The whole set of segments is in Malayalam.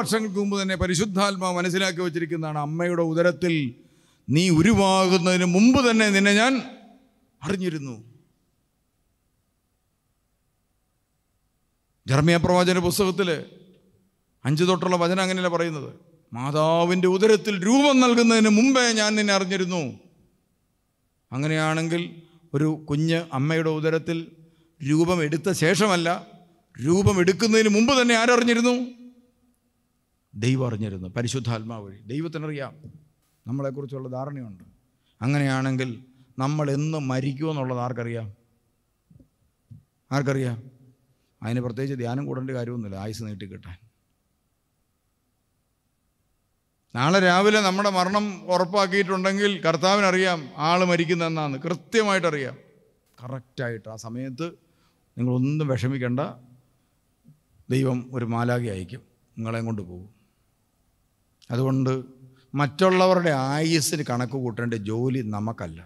വർഷങ്ങൾക്ക് മുമ്പ് തന്നെ പരിശുദ്ധാത്മാ മനസ്സിലാക്കി വച്ചിരിക്കുന്നതാണ് അമ്മയുടെ ഉദരത്തിൽ നീ ഉരുവാകുന്നതിന് മുമ്പ് തന്നെ നിന്നെ ഞാൻ അറിഞ്ഞിരുന്നു ജർമ്മിയ പ്രവാചന പുസ്തകത്തിൽ അഞ്ച് തൊട്ടുള്ള വചനം അങ്ങനെയല്ല പറയുന്നത് മാതാവിൻ്റെ ഉദരത്തിൽ രൂപം നൽകുന്നതിന് മുമ്പേ ഞാൻ നിന്നെ അറിഞ്ഞിരുന്നു അങ്ങനെയാണെങ്കിൽ ഒരു കുഞ്ഞ് അമ്മയുടെ ഉദരത്തിൽ രൂപം എടുത്ത ശേഷമല്ല രൂപം എടുക്കുന്നതിന് മുമ്പ് തന്നെ ആരറിഞ്ഞിരുന്നു ദൈവം അറിഞ്ഞിരുന്നു പരിശുദ്ധാത്മാവ് വഴി ദൈവത്തിനറിയാം നമ്മളെക്കുറിച്ചുള്ള ധാരണയുണ്ട് അങ്ങനെയാണെങ്കിൽ നമ്മൾ എന്ന് മരിക്കുമെന്നുള്ളത് ആർക്കറിയാം ആർക്കറിയാം അതിന് പ്രത്യേകിച്ച് ധ്യാനം കൂടേണ്ട കാര്യമൊന്നുമില്ല ആയുസ് നീട്ടിക്കിട്ടാൻ നാളെ രാവിലെ നമ്മുടെ മരണം ഉറപ്പാക്കിയിട്ടുണ്ടെങ്കിൽ കർത്താവിനറിയാം ആൾ മരിക്കുന്നതെന്നാണ് കൃത്യമായിട്ടറിയാം കറക്റ്റായിട്ട് ആ സമയത്ത് നിങ്ങളൊന്നും വിഷമിക്കേണ്ട ദൈവം ഒരു മാലാകി അയക്കും നിങ്ങളെയും കൊണ്ട് പോകും അതുകൊണ്ട് മറ്റുള്ളവരുടെ ആയുസ്സിന് കണക്ക് കൂട്ടേണ്ട ജോലി നമുക്കല്ല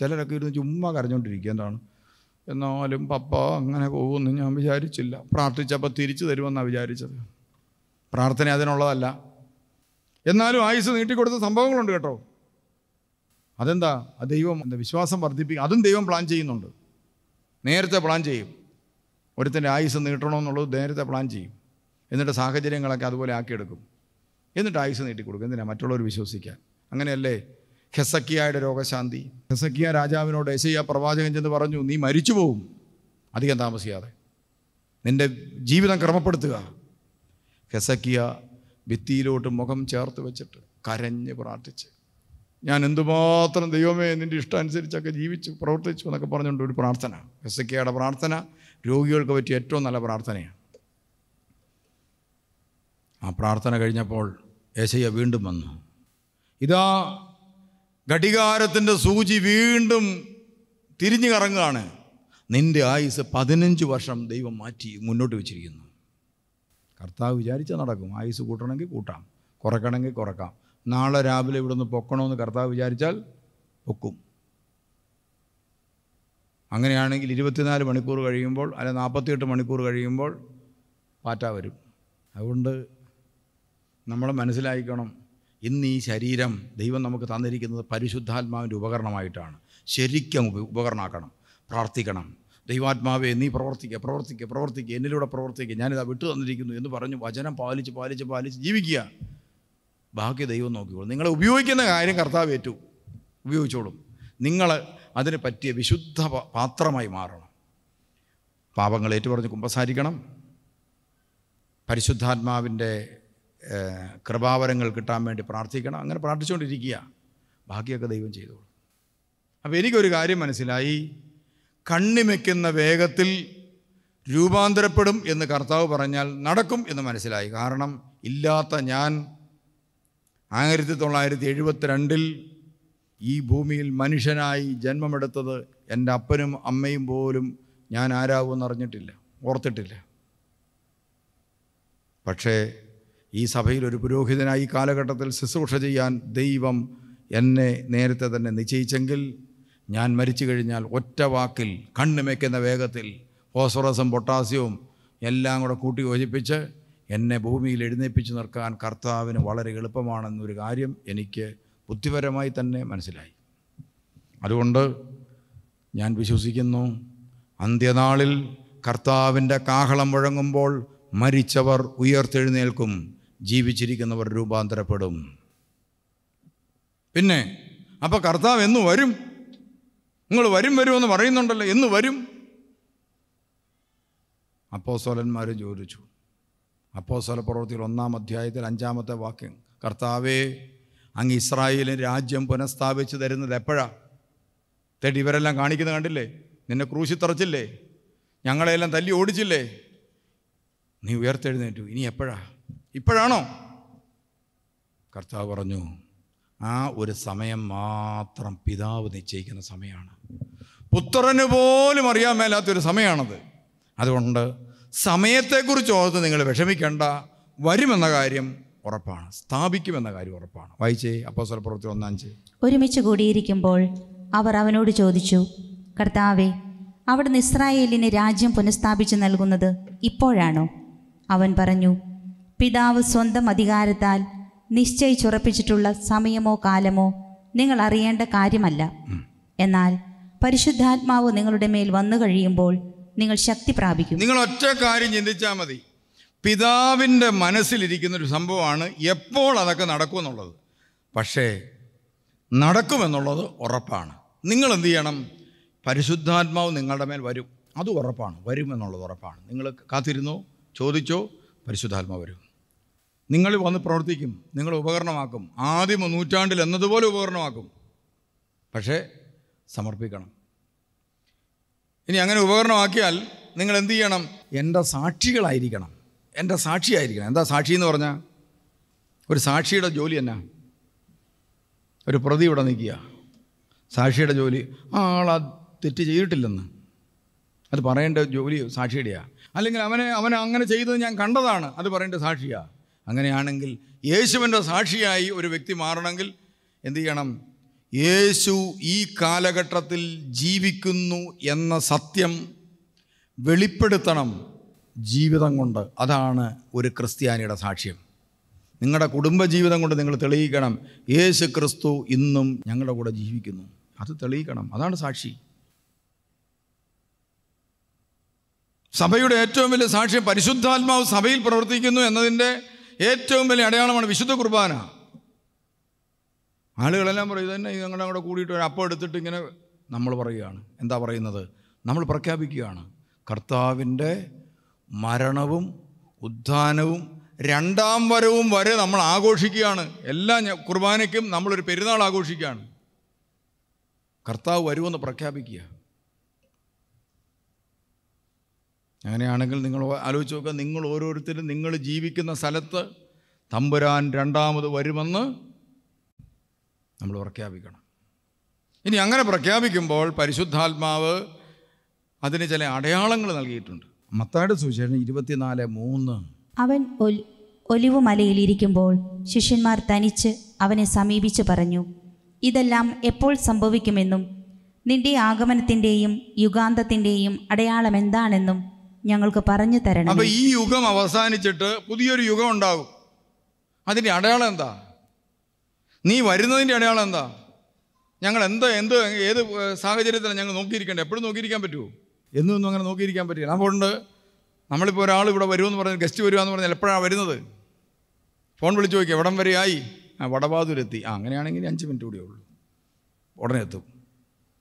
ചിലരൊക്കെ ഇരുന്ന് ചുമ്മാ കരഞ്ഞുകൊണ്ടിരിക്കുക എന്താണ് എന്നാലും പപ്പ അങ്ങനെ പോകുമെന്ന് ഞാൻ വിചാരിച്ചില്ല പ്രാർത്ഥിച്ചപ്പോൾ തിരിച്ചു തരുമെന്നാണ് വിചാരിച്ചത് പ്രാർത്ഥന അതിനുള്ളതല്ല എന്നാലും ആയുസ് നീട്ടിക്കൊടുത്ത സംഭവങ്ങളുണ്ട് കേട്ടോ അതെന്താ ആ ദൈവം എന്താ വിശ്വാസം വർദ്ധിപ്പിക്കും അതും ദൈവം പ്ലാൻ ചെയ്യുന്നുണ്ട് നേരത്തെ പ്ലാൻ ചെയ്യും ഒരുത്തിൻ്റെ ആയുസ് നീട്ടണമെന്നുള്ളത് നേരത്തെ പ്ലാൻ ചെയ്യും എന്നിട്ട് സാഹചര്യങ്ങളൊക്കെ അതുപോലെ ആക്കിയെടുക്കും എന്നിട്ട് ആയുസ് നീട്ടിക്കൊടുക്കും എന്തിനാ മറ്റുള്ളവർ വിശ്വസിക്കാൻ അങ്ങനെയല്ലേ ഹെസക്കിയായുടെ രോഗശാന്തി ഹെസക്കിയ രാജാവിനോട് എസയ്യ പ്രവാചകൻ ചെന്ന് പറഞ്ഞു നീ മരിച്ചു പോവും അധികം താമസിയാതെ നിൻ്റെ ജീവിതം ക്രമപ്പെടുത്തുക ഹെസക്കിയ ഭിത്തിയിലോട്ട് മുഖം ചേർത്ത് വെച്ചിട്ട് കരഞ്ഞ് പ്രാർത്ഥിച്ച് ഞാൻ എന്തുമാത്രം ദൈവമേ നിൻ്റെ ഇഷ്ടം അനുസരിച്ചൊക്കെ ജീവിച്ചു പ്രവർത്തിച്ചു എന്നൊക്കെ പറഞ്ഞുകൊണ്ട് ഒരു പ്രാർത്ഥന ഹെസക്കിയയുടെ പ്രാർത്ഥന രോഗികൾക്ക് പറ്റിയ ഏറ്റവും നല്ല പ്രാർത്ഥനയാണ് ആ പ്രാർത്ഥന കഴിഞ്ഞപ്പോൾ ഏശയ്യ വീണ്ടും വന്നു ഇതാ ഘടികാരത്തിൻ്റെ സൂചി വീണ്ടും തിരിഞ്ഞു കറങ്ങുകയാണ് നിൻ്റെ ആയുസ് പതിനഞ്ച് വർഷം ദൈവം മാറ്റി മുന്നോട്ട് വെച്ചിരിക്കുന്നു കർത്താവ് വിചാരിച്ചാൽ നടക്കും ആയുസ് കൂട്ടണമെങ്കിൽ കൂട്ടാം കുറക്കണമെങ്കിൽ കുറക്കാം നാളെ രാവിലെ നിന്ന് പൊക്കണമെന്ന് കർത്താവ് വിചാരിച്ചാൽ പൊക്കും അങ്ങനെയാണെങ്കിൽ ഇരുപത്തിനാല് മണിക്കൂർ കഴിയുമ്പോൾ അല്ലെ നാൽപ്പത്തിയെട്ട് മണിക്കൂർ കഴിയുമ്പോൾ പാറ്റ വരും അതുകൊണ്ട് നമ്മൾ മനസ്സിലായിക്കണം ഇന്ന് ഈ ശരീരം ദൈവം നമുക്ക് തന്നിരിക്കുന്നത് പരിശുദ്ധാത്മാവിൻ്റെ ഉപകരണമായിട്ടാണ് ശരിക്കും ഉപകരണമാക്കണം പ്രാർത്ഥിക്കണം ദൈവാത്മാവെ നീ പ്രവർത്തിക്കുക പ്രവർത്തിക്കുക പ്രവർത്തിക്കുക എന്നിലൂടെ പ്രവർത്തിക്കുക ഞാനിതാ വിട്ടു തന്നിരിക്കുന്നു എന്ന് പറഞ്ഞു വചനം പാലിച്ച് പാലിച്ച് പാലിച്ച് ജീവിക്കുക ബാക്കി ദൈവം നോക്കിക്കോളും നിങ്ങളെ ഉപയോഗിക്കുന്ന കാര്യം കർത്താവ് ഏറ്റു ഉപയോഗിച്ചോളും നിങ്ങൾ അതിന് പറ്റിയ വിശുദ്ധ പാത്രമായി മാറണം പാപങ്ങൾ ഏറ്റുപറഞ്ഞ് കുമ്പസാരിക്കണം പരിശുദ്ധാത്മാവിൻ്റെ കൃപാവരങ്ങൾ കിട്ടാൻ വേണ്ടി പ്രാർത്ഥിക്കണം അങ്ങനെ പ്രാർത്ഥിച്ചുകൊണ്ടിരിക്കുക ബാക്കിയൊക്കെ ദൈവം ചെയ്തോളൂ അപ്പോൾ എനിക്കൊരു കാര്യം മനസ്സിലായി കണ്ണിമയ്ക്കുന്ന വേഗത്തിൽ രൂപാന്തരപ്പെടും എന്ന് കർത്താവ് പറഞ്ഞാൽ നടക്കും എന്ന് മനസ്സിലായി കാരണം ഇല്ലാത്ത ഞാൻ ആയിരത്തി തൊള്ളായിരത്തി എഴുപത്തിരണ്ടിൽ ഈ ഭൂമിയിൽ മനുഷ്യനായി ജന്മമെടുത്തത് എൻ്റെ അപ്പനും അമ്മയും പോലും ഞാൻ ആരാകുമെന്ന് അറിഞ്ഞിട്ടില്ല ഓർത്തിട്ടില്ല പക്ഷേ ഈ സഭയിൽ ഒരു പുരോഹിതനായി കാലഘട്ടത്തിൽ ശുശ്രൂഷ ചെയ്യാൻ ദൈവം എന്നെ നേരത്തെ തന്നെ നിശ്ചയിച്ചെങ്കിൽ ഞാൻ മരിച്ചു കഴിഞ്ഞാൽ ഒറ്റ വാക്കിൽ കണ്ണുമയ്ക്കുന്ന വേഗത്തിൽ ഫോസ്ഫറസും പൊട്ടാസ്യവും എല്ലാം കൂടെ കൂട്ടി യോജിപ്പിച്ച് എന്നെ ഭൂമിയിൽ എഴുന്നേപ്പിച്ച് നിർക്കാൻ കർത്താവിന് വളരെ എളുപ്പമാണെന്നൊരു കാര്യം എനിക്ക് ബുദ്ധിപരമായി തന്നെ മനസ്സിലായി അതുകൊണ്ട് ഞാൻ വിശ്വസിക്കുന്നു അന്ത്യനാളിൽ കർത്താവിൻ്റെ കാഹളം മുഴങ്ങുമ്പോൾ മരിച്ചവർ ഉയർത്തെഴുന്നേൽക്കും ജീവിച്ചിരിക്കുന്നവർ രൂപാന്തരപ്പെടും പിന്നെ അപ്പോൾ കർത്താവ് എന്ന് വരും നിങ്ങൾ വരും എന്ന് പറയുന്നുണ്ടല്ലോ എന്ന് വരും അപ്പോസോലന്മാർ ചോദിച്ചു സ്വല പ്രവർത്തികൾ ഒന്നാം അധ്യായത്തിൽ അഞ്ചാമത്തെ വാക്യം കർത്താവേ അങ്ങ് ഇസ്രായേലിന് രാജ്യം പുനഃസ്ഥാപിച്ചു തരുന്നത് എപ്പോഴാ തേടി ഇവരെല്ലാം കാണിക്കുന്നത് കണ്ടില്ലേ നിന്നെ ക്രൂശി തറച്ചില്ലേ ഞങ്ങളെല്ലാം തല്ലി ഓടിച്ചില്ലേ നീ ഉയർത്തെഴുന്നേറ്റു ഇനി എപ്പോഴാ ഇപ്പോഴാണോ കർത്താവ് പറഞ്ഞു ആ ഒരു സമയം മാത്രം പിതാവ് നിശ്ചയിക്കുന്ന സമയമാണ് പുത്രന് പോലും അറിയാൻ മേലാത്തൊരു സമയമാണത് അതുകൊണ്ട് സമയത്തെക്കുറിച്ച് ഓർത്ത് നിങ്ങൾ വിഷമിക്കേണ്ട വരുമെന്ന കാര്യം ഉറപ്പാണ് സ്ഥാപിക്കുമെന്ന കാര്യം ഉറപ്പാണ് വായിച്ചേ അപ്പോ പ്രവൃത്തി ഒന്നാഞ്ച് ഒരുമിച്ച് കൂടിയിരിക്കുമ്പോൾ അവർ അവനോട് ചോദിച്ചു കർത്താവെ അവിടുന്ന് ഇസ്രായേലിന് രാജ്യം പുനഃസ്ഥാപിച്ചു നൽകുന്നത് ഇപ്പോഴാണോ അവൻ പറഞ്ഞു പിതാവ് സ്വന്തം അധികാരത്താൽ നിശ്ചയിച്ചുറപ്പിച്ചിട്ടുള്ള സമയമോ കാലമോ നിങ്ങൾ അറിയേണ്ട കാര്യമല്ല എന്നാൽ പരിശുദ്ധാത്മാവ് നിങ്ങളുടെ മേൽ വന്നു കഴിയുമ്പോൾ നിങ്ങൾ ശക്തി പ്രാപിക്കും നിങ്ങൾ ഒറ്റ കാര്യം ചിന്തിച്ചാൽ മതി പിതാവിൻ്റെ മനസ്സിലിരിക്കുന്ന ഒരു സംഭവമാണ് എപ്പോൾ അതൊക്കെ നടക്കുമെന്നുള്ളത് പക്ഷേ നടക്കുമെന്നുള്ളത് ഉറപ്പാണ് നിങ്ങൾ എന്ത് ചെയ്യണം പരിശുദ്ധാത്മാവ് നിങ്ങളുടെ മേൽ വരും അത് ഉറപ്പാണ് വരുമെന്നുള്ളത് ഉറപ്പാണ് നിങ്ങൾ കാത്തിരുന്നോ ചോദിച്ചോ പരിശുദ്ധാത്മാവ് വരും നിങ്ങൾ വന്ന് പ്രവർത്തിക്കും നിങ്ങൾ ഉപകരണമാക്കും ആദ്യം നൂറ്റാണ്ടിൽ എന്നതുപോലെ ഉപകരണമാക്കും പക്ഷേ സമർപ്പിക്കണം ഇനി അങ്ങനെ ഉപകരണമാക്കിയാൽ നിങ്ങൾ എന്ത് ചെയ്യണം എൻ്റെ സാക്ഷികളായിരിക്കണം എൻ്റെ സാക്ഷിയായിരിക്കണം എന്താ സാക്ഷി എന്ന് പറഞ്ഞാൽ ഒരു സാക്ഷിയുടെ ജോലി എന്നാ ഒരു പ്രതി ഇവിടെ നിൽക്കുക സാക്ഷിയുടെ ജോലി ആ ആളാ തെറ്റ് ചെയ്തിട്ടില്ലെന്ന് അത് പറയേണ്ട ജോലി സാക്ഷിയുടെയാണ് അല്ലെങ്കിൽ അവനെ അവനെ അങ്ങനെ ചെയ്തത് ഞാൻ കണ്ടതാണ് അത് പറയേണ്ട സാക്ഷിയാണ് അങ്ങനെയാണെങ്കിൽ യേശുവിൻ്റെ സാക്ഷിയായി ഒരു വ്യക്തി മാറണമെങ്കിൽ എന്തു ചെയ്യണം യേശു ഈ കാലഘട്ടത്തിൽ ജീവിക്കുന്നു എന്ന സത്യം വെളിപ്പെടുത്തണം ജീവിതം കൊണ്ട് അതാണ് ഒരു ക്രിസ്ത്യാനിയുടെ സാക്ഷ്യം നിങ്ങളുടെ കുടുംബജീവിതം കൊണ്ട് നിങ്ങൾ തെളിയിക്കണം യേശു ക്രിസ്തു ഇന്നും ഞങ്ങളുടെ കൂടെ ജീവിക്കുന്നു അത് തെളിയിക്കണം അതാണ് സാക്ഷി സഭയുടെ ഏറ്റവും വലിയ സാക്ഷ്യം പരിശുദ്ധാത്മാവ് സഭയിൽ പ്രവർത്തിക്കുന്നു എന്നതിൻ്റെ ഏറ്റവും വലിയ അടയാളമാണ് വിശുദ്ധ കുർബാന ആളുകളെല്ലാം പറയും ഇതന്നെ ഞങ്ങളുടെ കൂടെ കൂടിയിട്ട് ഒരു അപ്പം എടുത്തിട്ട് ഇങ്ങനെ നമ്മൾ പറയുകയാണ് എന്താ പറയുന്നത് നമ്മൾ പ്രഖ്യാപിക്കുകയാണ് കർത്താവിൻ്റെ മരണവും ഉദ്ധാനവും രണ്ടാം വരവും വരെ നമ്മൾ ആഘോഷിക്കുകയാണ് എല്ലാ കുർബാനയ്ക്കും നമ്മളൊരു പെരുന്നാൾ ആഘോഷിക്കുകയാണ് കർത്താവ് വരുമെന്ന് പ്രഖ്യാപിക്കുക അങ്ങനെയാണെങ്കിൽ നിങ്ങൾ ആലോചിച്ച് നോക്കുക നിങ്ങൾ ഓരോരുത്തരും നിങ്ങൾ ജീവിക്കുന്ന സ്ഥലത്ത് തമ്പുരാൻ രണ്ടാമത് വരുമെന്ന് നമ്മൾ പ്രഖ്യാപിക്കണം ഇനി അങ്ങനെ പ്രഖ്യാപിക്കുമ്പോൾ പരിശുദ്ധാത്മാവ് അതിന് ചില അടയാളങ്ങൾ നൽകിയിട്ടുണ്ട് മത്തായുടെ സുവിശേഷം ഇരുപത്തിനാല് മൂന്ന് അവൻ ഒലിവ് മലയിലിരിക്കുമ്പോൾ ശിഷ്യന്മാർ തനിച്ച് അവനെ സമീപിച്ച് പറഞ്ഞു ഇതെല്ലാം എപ്പോൾ സംഭവിക്കുമെന്നും നിന്റെ ആഗമനത്തിൻ്റെയും യുഗാന്തത്തിൻ്റെയും അടയാളം എന്താണെന്നും ഞങ്ങൾക്ക് പറഞ്ഞു തരണം അപ്പൊ ഈ യുഗം അവസാനിച്ചിട്ട് പുതിയൊരു യുഗം ഉണ്ടാകും അതിന്റെ അടയാളം എന്താ നീ വരുന്നതിന്റെ അടയാളം എന്താ ഞങ്ങൾ എന്താ എന്ത് ഏത് സാഹചര്യത്തിലാണ് ഞങ്ങൾ നോക്കിയിരിക്കേണ്ടത് എപ്പോഴും നോക്കിയിരിക്കാൻ പറ്റുമോ എന്നൊന്നും അങ്ങനെ നോക്കിയിരിക്കാൻ പറ്റില്ല അതുകൊണ്ട് നമ്മളിപ്പോൾ ഒരാൾ ഇവിടെ വരുമെന്ന് പറഞ്ഞാൽ ഗസ്റ്റ് വരുമെന്ന് പറഞ്ഞാൽ എപ്പോഴാണ് വരുന്നത് ഫോൺ വിളിച്ച് നോക്കി എവിടം വരെ ആയി ആ ആ അങ്ങനെയാണെങ്കിൽ അഞ്ച് മിനിറ്റ് കൂടിയേ ഉള്ളൂ ഉടനെ എത്തും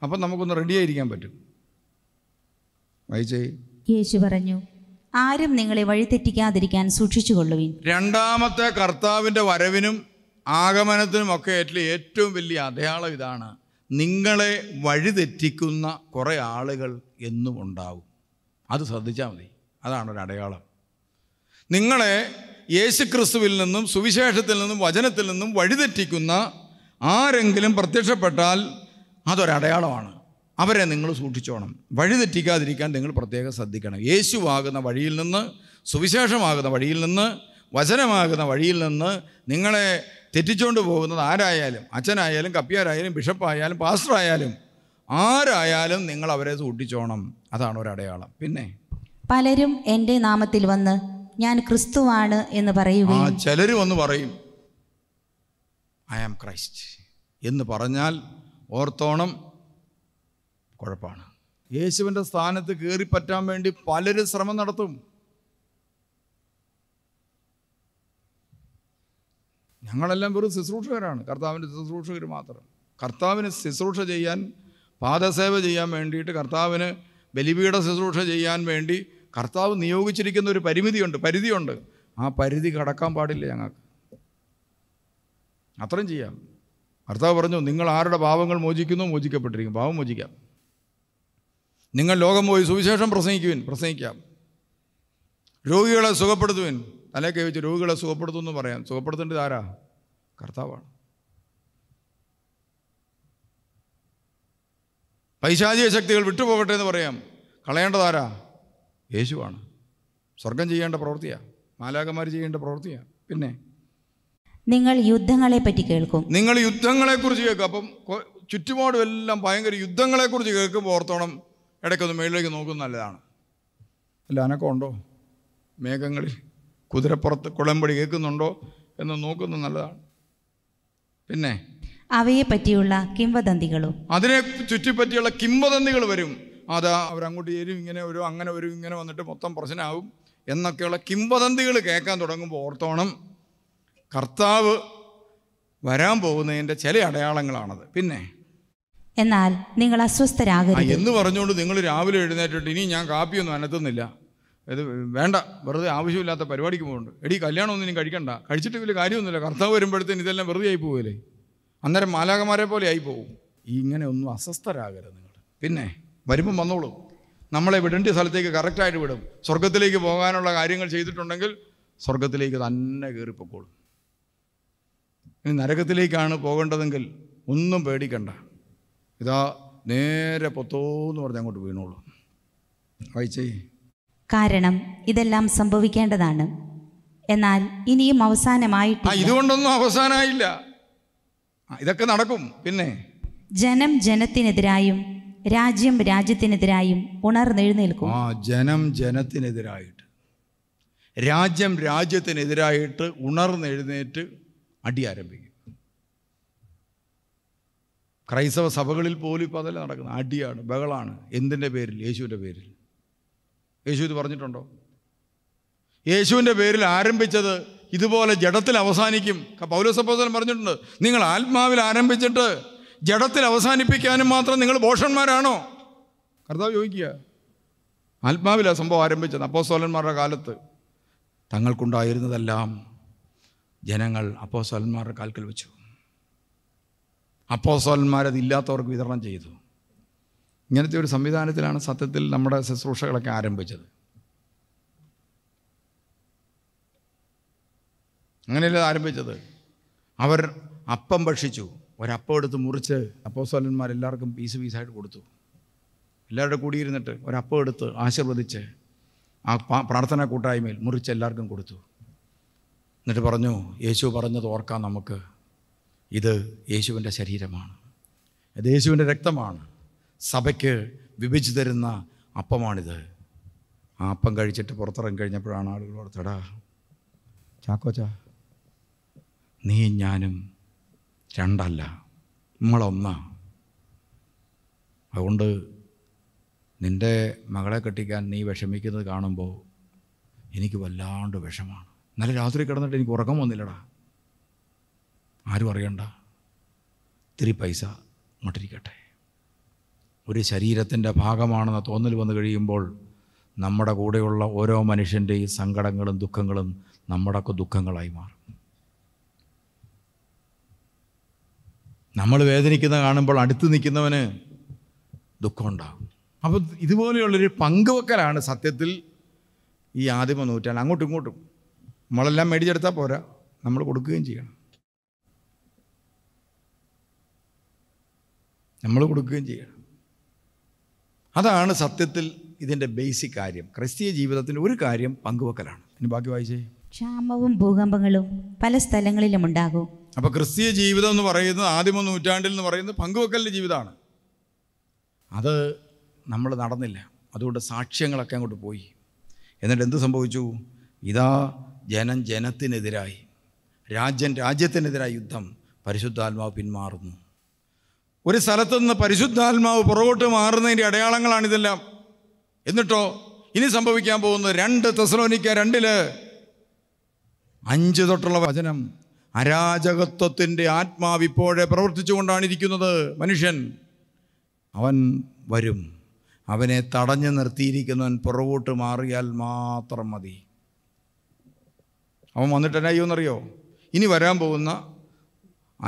അപ്പം നമുക്കൊന്ന് റെഡിയായിരിക്കാൻ പറ്റും വായിച്ചേ യേശു പറഞ്ഞു ആരും നിങ്ങളെ വഴിതെറ്റിക്കാതിരിക്കാൻ സൂക്ഷിച്ചുകൊള്ളുവിൻ രണ്ടാമത്തെ കർത്താവിൻ്റെ വരവിനും ആഗമനത്തിനും ഒക്കെ ആയിട്ടുള്ള ഏറ്റവും വലിയ അടയാളം ഇതാണ് നിങ്ങളെ വഴിതെറ്റിക്കുന്ന കുറേ ആളുകൾ എന്നും ഉണ്ടാവും അത് ശ്രദ്ധിച്ചാൽ മതി അതാണ് ഒരു അടയാളം നിങ്ങളെ യേശുക്രിസ്തുവിൽ നിന്നും സുവിശേഷത്തിൽ നിന്നും വചനത്തിൽ നിന്നും വഴിതെറ്റിക്കുന്ന ആരെങ്കിലും പ്രത്യക്ഷപ്പെട്ടാൽ അതൊരടയാളമാണ് അവരെ നിങ്ങൾ സൂക്ഷിച്ചോണം വഴിതെറ്റിക്കാതിരിക്കാൻ നിങ്ങൾ പ്രത്യേകം ശ്രദ്ധിക്കണം യേശുവാകുന്ന വഴിയിൽ നിന്ന് സുവിശേഷമാകുന്ന വഴിയിൽ നിന്ന് വചനമാകുന്ന വഴിയിൽ നിന്ന് നിങ്ങളെ തെറ്റിച്ചുകൊണ്ട് പോകുന്നത് ആരായാലും അച്ഛനായാലും കപ്പിയാരായാലും ബിഷപ്പായാലും പാസ്റ്ററായാലും ആരായാലും നിങ്ങൾ അവരെ സൂക്ഷിച്ചോണം അതാണ് ഒരടയാളം പിന്നെ പലരും എൻ്റെ നാമത്തിൽ വന്ന് ഞാൻ ക്രിസ്തുവാണ് എന്ന് ആ ചിലർ വന്ന് പറയും ഐ ആം ക്രൈസ്റ്റ് എന്ന് പറഞ്ഞാൽ ഓർത്തോണം കുഴപ്പമാണ് യേശുവിൻ്റെ സ്ഥാനത്ത് കയറിപ്പറ്റാൻ വേണ്ടി പലരും ശ്രമം നടത്തും ഞങ്ങളെല്ലാം വെറും ശുശ്രൂഷകരാണ് കർത്താവിൻ്റെ ശുശ്രൂഷകർ മാത്രം കർത്താവിന് ശുശ്രൂഷ ചെയ്യാൻ പാദസേവ ചെയ്യാൻ വേണ്ടിയിട്ട് കർത്താവിന് ബലിപീഠ ശുശ്രൂഷ ചെയ്യാൻ വേണ്ടി കർത്താവ് നിയോഗിച്ചിരിക്കുന്ന ഒരു പരിമിതിയുണ്ട് പരിധിയുണ്ട് ആ പരിധി കടക്കാൻ പാടില്ല ഞങ്ങൾക്ക് അത്രയും ചെയ്യാം കർത്താവ് പറഞ്ഞു നിങ്ങൾ ആരുടെ ഭാവങ്ങൾ മോചിക്കുന്നു മോചിക്കപ്പെട്ടിരിക്കും ഭാവം മോചിക്കാം നിങ്ങൾ ലോകം പോയി സുവിശേഷം പ്രസംഗിക്കുവിൻ പ്രസംഗിക്കാം രോഗികളെ സുഖപ്പെടുത്തുവിൻ തലേക്ക് വെച്ച് രോഗികളെ സുഖപ്പെടുത്തുമെന്ന് പറയാം സുഖപ്പെടുത്തേണ്ടത് ആരാ കർത്താവാണ് പൈശാചിക ശക്തികൾ വിട്ടുപോകട്ടെ എന്ന് പറയാം കളയേണ്ടതാരാ യേശുവാണ് സ്വർഗം ചെയ്യേണ്ട പ്രവൃത്തിയാണ് മാലാകമാർ ചെയ്യേണ്ട പ്രവൃത്തിയാണ് പിന്നെ നിങ്ങൾ യുദ്ധങ്ങളെ പറ്റി കേൾക്കും നിങ്ങൾ യുദ്ധങ്ങളെ കുറിച്ച് കേൾക്കും അപ്പം ചുറ്റുപാടും എല്ലാം ഭയങ്കര കുറിച്ച് കേൾക്കുമ്പോൾ ഓർത്തോണം ഇടയ്ക്കൊന്ന് മേളിലേക്ക് നോക്കുന്നത് നല്ലതാണ് അല്ല ഉണ്ടോ മേഘങ്ങളിൽ കുതിരപ്പുറത്ത് കുളമ്പടി കേൾക്കുന്നുണ്ടോ എന്ന് നോക്കുന്നത് നല്ലതാണ് പിന്നെ അവയെ പറ്റിയുള്ള കിംവദന്തികളും അതിനെ ചുറ്റിപ്പറ്റിയുള്ള കിംവദന്തികൾ വരും അതാ അവരങ്ങോട്ട് ചേരും ഇങ്ങനെ വരും അങ്ങനെ വരും ഇങ്ങനെ വന്നിട്ട് മൊത്തം പ്രശ്നമാകും എന്നൊക്കെയുള്ള കിംവദന്തികൾ കേൾക്കാൻ തുടങ്ങുമ്പോൾ ഓർത്തോണം കർത്താവ് വരാൻ പോകുന്നതിൻ്റെ ചില അടയാളങ്ങളാണത് പിന്നെ എന്നാൽ നിങ്ങൾ അസ്വസ്ഥരാകരുത് എന്ന് പറഞ്ഞുകൊണ്ട് നിങ്ങൾ രാവിലെ എഴുന്നേറ്റിട്ട് ഇനി ഞാൻ കാപ്പിയൊന്നും അനത്തുന്നില്ല ഇത് വേണ്ട വെറുതെ ആവശ്യമില്ലാത്ത പരിപാടിക്ക് പോകുന്നുണ്ട് എടി കല്യാണമൊന്നും ഇനി കഴിക്കണ്ട കഴിച്ചിട്ട് വലിയ കാര്യമൊന്നുമില്ല കർത്താവ് വരുമ്പോഴത്തേന് ഇതെല്ലാം വെറുതെ ആയി പോവില്ലേ അന്നേരം മാലാകമാരെ പോലെ ആയി പോകും ഇങ്ങനെ ഒന്നും അസ്വസ്ഥരാകരുത് നിങ്ങൾ പിന്നെ വരുമ്പം വന്നോളൂ നമ്മളെ വിടേണ്ട സ്ഥലത്തേക്ക് കറക്റ്റായിട്ട് വിടും സ്വർഗത്തിലേക്ക് പോകാനുള്ള കാര്യങ്ങൾ ചെയ്തിട്ടുണ്ടെങ്കിൽ സ്വർഗത്തിലേക്ക് തന്നെ കയറിപ്പോക്കോളും ഇനി നരകത്തിലേക്കാണ് പോകേണ്ടതെങ്കിൽ ഒന്നും പേടിക്കണ്ട ഇതാ നേരെ പൊത്തോന്ന് പറഞ്ഞ് അങ്ങോട്ട് വീണോളൂ വായിച്ചേ കാരണം ഇതെല്ലാം സംഭവിക്കേണ്ടതാണ് എന്നാൽ ഇനിയും അവസാനമായിട്ട് ഇതുകൊണ്ടൊന്നും അവസാനമായില്ല ഇതൊക്കെ നടക്കും പിന്നെ ജനം ജനത്തിനെതിരായും രാജ്യം രാജ്യത്തിനെതിരായും ഉണർന്നെഴുന്നേൽക്കും ആ ജനം ജനത്തിനെതിരായിട്ട് രാജ്യം രാജ്യത്തിനെതിരായിട്ട് ഉണർന്നെഴുന്നേറ്റ് അടി ആരംഭിക്കും ക്രൈസ്തവ സഭകളിൽ പോലും ഇപ്പോൾ അതെല്ലാം നടക്കുന്നത് അടിയാണ് ബഹളാണ് എന്തിൻ്റെ പേരിൽ യേശുവിൻ്റെ പേരിൽ യേശു ഇത് പറഞ്ഞിട്ടുണ്ടോ യേശുവിൻ്റെ പേരിൽ ആരംഭിച്ചത് ഇതുപോലെ ജഡത്തിൽ അവസാനിക്കും പൗലോസപ്പോസൻ പറഞ്ഞിട്ടുണ്ട് നിങ്ങൾ ആത്മാവിൽ ആരംഭിച്ചിട്ട് ജഡത്തിൽ അവസാനിപ്പിക്കാനും മാത്രം നിങ്ങൾ ഭോഷന്മാരാണോ കർത്താവ് ചോദിക്കുക ആത്മാവിൽ ആ സംഭവം ആരംഭിച്ചത് അപ്പോസോലന്മാരുടെ കാലത്ത് തങ്ങൾക്കുണ്ടായിരുന്നതെല്ലാം ജനങ്ങൾ അപ്പോസോലന്മാരുടെ കാൽക്കൽ വെച്ചു അപ്പോസോന്മാരത് ഇല്ലാത്തവർക്ക് വിതരണം ചെയ്തു ഇങ്ങനത്തെ ഒരു സംവിധാനത്തിലാണ് സത്യത്തിൽ നമ്മുടെ ശുശ്രൂഷകളൊക്കെ ആരംഭിച്ചത് അങ്ങനെയല്ല ആരംഭിച്ചത് അവർ അപ്പം ഭക്ഷിച്ചു ഒരപ്പം എടുത്ത് മുറിച്ച് അപ്പോസ്വലന്മാർ എല്ലാവർക്കും പീസ് പീസായിട്ട് കൊടുത്തു എല്ലാവരുടെ കൂടിയിരുന്നിട്ട് ഒരപ്പം എടുത്ത് ആശീർവദിച്ച് ആ പ്രാർത്ഥനാ കൂട്ടായ്മയിൽ മുറിച്ച് എല്ലാവർക്കും കൊടുത്തു എന്നിട്ട് പറഞ്ഞു യേശു പറഞ്ഞത് ഓർക്കാം നമുക്ക് ഇത് യേശുവിൻ്റെ ശരീരമാണ് ഇത് യേശുവിൻ്റെ രക്തമാണ് സഭയ്ക്ക് വിഭജിച്ചു തരുന്ന അപ്പമാണിത് ആ അപ്പം കഴിച്ചിട്ട് പുറത്തിറങ്ങി കഴിഞ്ഞപ്പോഴാണ് ആളുകൾ ഓർത്തടാ ചാക്കോച്ചാ നീ ഞാനും രണ്ടല്ല നമ്മളൊന്നാ അതുകൊണ്ട് നിൻ്റെ മകളെ കെട്ടിക്കാൻ നീ വിഷമിക്കുന്നത് കാണുമ്പോൾ എനിക്ക് വല്ലാണ്ട് വിഷമാണ് ഇന്നലെ രാത്രി കിടന്നിട്ട് എനിക്ക് ഉറക്കം വന്നില്ലടാ ആരും അറിയണ്ട ഇത്തിരി പൈസ അങ്ങോട്ടിരിക്കട്ടെ ഒരു ശരീരത്തിൻ്റെ ഭാഗമാണെന്ന തോന്നൽ വന്നു കഴിയുമ്പോൾ നമ്മുടെ കൂടെയുള്ള ഓരോ മനുഷ്യൻ്റെയും സങ്കടങ്ങളും ദുഃഖങ്ങളും നമ്മുടെയൊക്കെ ദുഃഖങ്ങളായി മാറും നമ്മൾ വേദനിക്കുന്ന കാണുമ്പോൾ അടുത്ത് നിൽക്കുന്നവന് ദുഃഖമുണ്ടാകും അപ്പോൾ ഇതുപോലെയുള്ളൊരു പങ്കുവെക്കലാണ് സത്യത്തിൽ ഈ ആദിമ നൂറ്റാണ്ട് അങ്ങോട്ടും ഇങ്ങോട്ടും നമ്മളെല്ലാം മേടിച്ചെടുത്താൽ പോരാ നമ്മൾ കൊടുക്കുകയും ചെയ്യണം നമ്മൾ കൊടുക്കുകയും ചെയ്യണം അതാണ് സത്യത്തിൽ ഇതിൻ്റെ ബേസിക് കാര്യം ക്രിസ്തീയ ജീവിതത്തിന് ഒരു കാര്യം പങ്കുവെക്കലാണ് ഇനി ബാക്കി വായിച്ചേ ക്ഷാമവും ഭൂകമ്പങ്ങളും പല സ്ഥലങ്ങളിലും ഉണ്ടാകും അപ്പോൾ ക്രിസ്തീയ ജീവിതം എന്ന് പറയുന്നത് ആദ്യമ നൂറ്റാണ്ടിൽ എന്ന് പറയുന്നത് പങ്കുവെക്കലിൻ്റെ ജീവിതമാണ് അത് നമ്മൾ നടന്നില്ല അതുകൊണ്ട് സാക്ഷ്യങ്ങളൊക്കെ അങ്ങോട്ട് പോയി എന്നിട്ട് എന്ത് സംഭവിച്ചു ഇതാ ജനം ജനത്തിനെതിരായി രാജ്യം രാജ്യത്തിനെതിരായ യുദ്ധം പരിശുദ്ധാത്മാവ് പിന്മാറുന്നു ഒരു സ്ഥലത്തു നിന്ന് പരിശുദ്ധാത്മാവ് പുറകോട്ട് മാറുന്നതിൻ്റെ അടയാളങ്ങളാണിതെല്ലാം എന്നിട്ടോ ഇനി സംഭവിക്കാൻ പോകുന്നത് രണ്ട് തെസലോനിക്ക രണ്ടില് അഞ്ച് തൊട്ടുള്ള വചനം അരാജകത്വത്തിൻ്റെ ആത്മാവ് ഇപ്പോഴേ പ്രവർത്തിച്ചുകൊണ്ടാണ് ഇരിക്കുന്നത് മനുഷ്യൻ അവൻ വരും അവനെ തടഞ്ഞു നിർത്തിയിരിക്കുന്നവൻ പുറകോട്ട് മാറിയാൽ മാത്രം മതി അവൻ വന്നിട്ട് എന്നാ ഇനി വരാൻ പോകുന്ന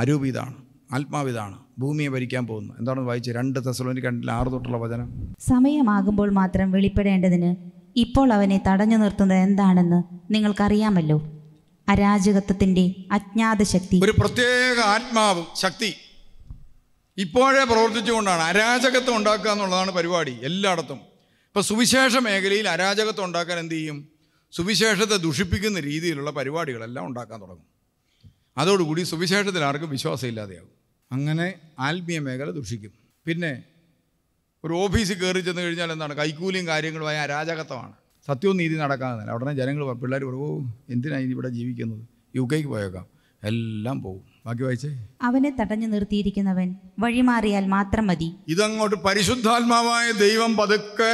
അരൂപ ഇതാണ് ആത്മാവിതാണ് ഭൂമിയെ ഭരിക്കാൻ പോകുന്നു എന്താണ് വായിച്ചത് രണ്ട് തെസലോനി കണ്ടില്ല ആറ് തൊട്ടുള്ള വചനം സമയമാകുമ്പോൾ മാത്രം വെളിപ്പെടേണ്ടതിന് ഇപ്പോൾ അവനെ തടഞ്ഞു നിർത്തുന്നത് എന്താണെന്ന് നിങ്ങൾക്കറിയാമല്ലോ അരാജകത്വത്തിന്റെ അജ്ഞാത ശക്തി ഒരു പ്രത്യേക ആത്മാവ് ശക്തി ഇപ്പോഴേ പ്രവർത്തിച്ചുകൊണ്ടാണ് അരാജകത്വം ഉണ്ടാക്കുക എന്നുള്ളതാണ് പരിപാടി എല്ലായിടത്തും ഇപ്പോൾ സുവിശേഷ മേഖലയിൽ അരാജകത്വം ഉണ്ടാക്കാൻ എന്ത് ചെയ്യും സുവിശേഷത്തെ ദുഷിപ്പിക്കുന്ന രീതിയിലുള്ള പരിപാടികളെല്ലാം ഉണ്ടാക്കാൻ തുടങ്ങും അതോടുകൂടി സുവിശേഷത്തിൽ ആർക്കും ഇല്ലാതെയാകും അങ്ങനെ ആത്മീയ മേഖല ദുഷിക്കും പിന്നെ ഒരു ഓഫീസിൽ കയറി ചെന്ന് കഴിഞ്ഞാൽ എന്താണ് കൈക്കൂലിയും കാര്യങ്ങളുമായ അരാജകത്വമാണ് സത്യവും നീതി നടക്കാതെ അവിടെ ജനങ്ങൾ പിള്ളേർ പറയും എന്തിനാണ് എന്തിനാ ഇവിടെ ജീവിക്കുന്നത് യു കെക്ക് പോയേക്കാം എല്ലാം പോകും ബാക്കി വായിച്ചേ അവനെ തടഞ്ഞു നിർത്തിയിരിക്കുന്നവൻ വഴിമാറിയാൽ മാത്രം മതി ഇതങ്ങോട്ട് പരിശുദ്ധാത്മാവായ ദൈവം പതുക്കെ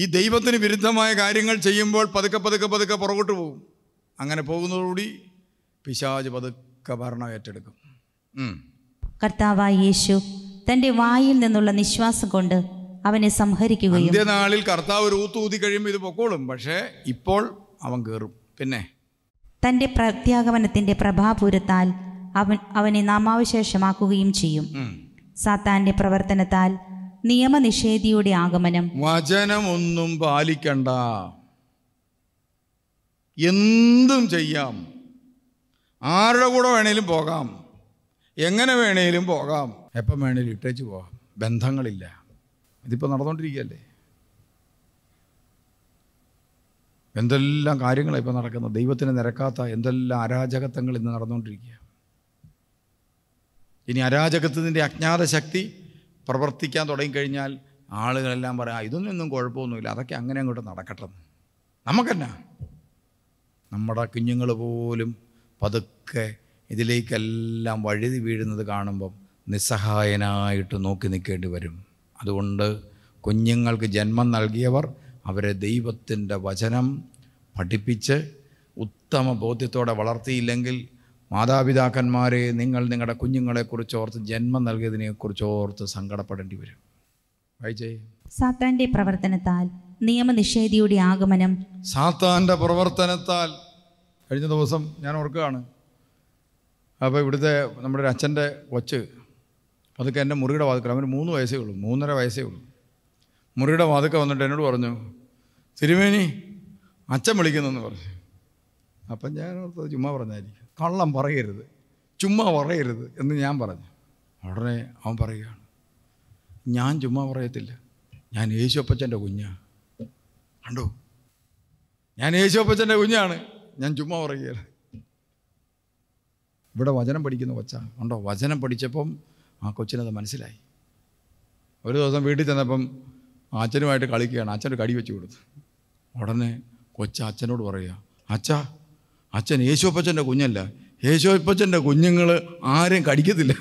ഈ ദൈവത്തിന് വിരുദ്ധമായ കാര്യങ്ങൾ ചെയ്യുമ്പോൾ പതുക്കെ പതുക്കെ പതുക്കെ പുറകോട്ട് പോകും അങ്ങനെ പോകുന്നതോടുകൂടി പിശാജ് പതുക്കെ ഭരണം ഏറ്റെടുക്കും കർത്താവായ യേശു തന്റെ വായിൽ നിന്നുള്ള നിശ്വാസം കൊണ്ട് അവനെ സംഹരിക്കുകയും നാളിൽ കർത്താവ് റൂത്തൂതി കഴിയുമ്പോൾ ഇത് പൊക്കോളും പക്ഷേ ഇപ്പോൾ അവൻ കയറും പിന്നെ തന്റെ പ്രത്യാഗമനത്തിന്റെ പ്രഭാപൂരത്താൽ അവൻ അവനെ നാമാവശേഷമാക്കുകയും ചെയ്യും സാത്താന്റെ പ്രവർത്തനത്താൽ നിയമനിഷേധിയുടെ ആഗമനം വചനമൊന്നും പാലിക്കണ്ട എന്തും ചെയ്യാം ആരുടെ കൂടെ വേണേലും പോകാം എങ്ങനെ വേണേലും പോകാം എപ്പം വേണേലും ഇട്ടേച്ച് പോകാം ബന്ധങ്ങളില്ല ഇതിപ്പോൾ നടന്നുകൊണ്ടിരിക്കുകയല്ലേ എന്തെല്ലാം കാര്യങ്ങളാണ് ഇപ്പോൾ നടക്കുന്നത് ദൈവത്തിന് നിരക്കാത്ത എന്തെല്ലാം അരാജകത്വങ്ങൾ ഇന്ന് നടന്നുകൊണ്ടിരിക്കുക ഇനി അരാജകത്വത്തിൻ്റെ അജ്ഞാത ശക്തി പ്രവർത്തിക്കാൻ തുടങ്ങിക്കഴിഞ്ഞാൽ ആളുകളെല്ലാം പറയാം ഇതൊന്നും കുഴപ്പമൊന്നുമില്ല അതൊക്കെ അങ്ങനെ അങ്ങോട്ട് നടക്കട്ടെ നമുക്കെന്നാ നമ്മുടെ കുഞ്ഞുങ്ങൾ പോലും പതുക്കെ ഇതിലേക്കെല്ലാം വഴുതി വീഴുന്നത് കാണുമ്പം നിസ്സഹായനായിട്ട് നോക്കി നിൽക്കേണ്ടി വരും അതുകൊണ്ട് കുഞ്ഞുങ്ങൾക്ക് ജന്മം നൽകിയവർ അവരെ ദൈവത്തിൻ്റെ വചനം പഠിപ്പിച്ച് ഉത്തമ ബോധ്യത്തോടെ വളർത്തിയില്ലെങ്കിൽ മാതാപിതാക്കന്മാരെ നിങ്ങൾ നിങ്ങളുടെ കുഞ്ഞുങ്ങളെക്കുറിച്ച് ഓർത്ത് ജന്മം നൽകിയതിനെക്കുറിച്ച് ഓർത്ത് സങ്കടപ്പെടേണ്ടി വരും സാത്താന്റെ പ്രവർത്തനത്താൽ നിയമനിഷേധിയുടെ ആഗമനം സാത്താന്റെ പ്രവർത്തനത്താൽ കഴിഞ്ഞ ദിവസം ഞാൻ ഓർക്കുകയാണ് അപ്പോൾ ഇവിടുത്തെ നമ്മുടെ ഒരു അച്ഛൻ്റെ കൊച്ച് അതൊക്കെ എൻ്റെ മുറിയുടെ വാതുക്കൽ അവന് മൂന്ന് വയസ്സേ ഉള്ളൂ മൂന്നര വയസ്സേ ഉള്ളൂ മുറിയുടെ വാതുക്ക വന്നിട്ട് എന്നോട് പറഞ്ഞു തിരുമേനി അച്ഛൻ വിളിക്കുന്നെന്ന് പറഞ്ഞു അപ്പം ഞാൻ ഓർത്തത് ചുമ്മാ പറഞ്ഞായിരിക്കും കള്ളം പറയരുത് ചുമ്മാ പറയരുത് എന്ന് ഞാൻ പറഞ്ഞു ഉടനെ അവൻ പറയുകയാണ് ഞാൻ ചുമ്മാ പറയത്തില്ല ഞാൻ യേശുപ്പച്ചൻ്റെ കുഞ്ഞാണ് കണ്ടു ഞാൻ യേശുപ്പച്ചൻ്റെ കുഞ്ഞാണ് ഞാൻ ചുമ്മാ പറയുകയാണ് ഇവിടെ വചനം പഠിക്കുന്ന കൊച്ചാണ് ഉണ്ടോ വചനം പഠിച്ചപ്പം ആ കൊച്ചിനത് മനസ്സിലായി ഒരു ദിവസം വീട്ടിൽ ചെന്നപ്പം അച്ഛനുമായിട്ട് കളിക്കുകയാണ് അച്ഛൻ്റെ കടി വെച്ച് കൊടുത്തു ഉടനെ കൊച്ച അച്ഛനോട് പറയുക അച്ഛാ അച്ഛൻ യേശുപ്പച്ചൻ്റെ കുഞ്ഞല്ല യേശുപ്പച്ചൻ്റെ കുഞ്ഞുങ്ങൾ ആരെയും കടിക്കത്തില്ല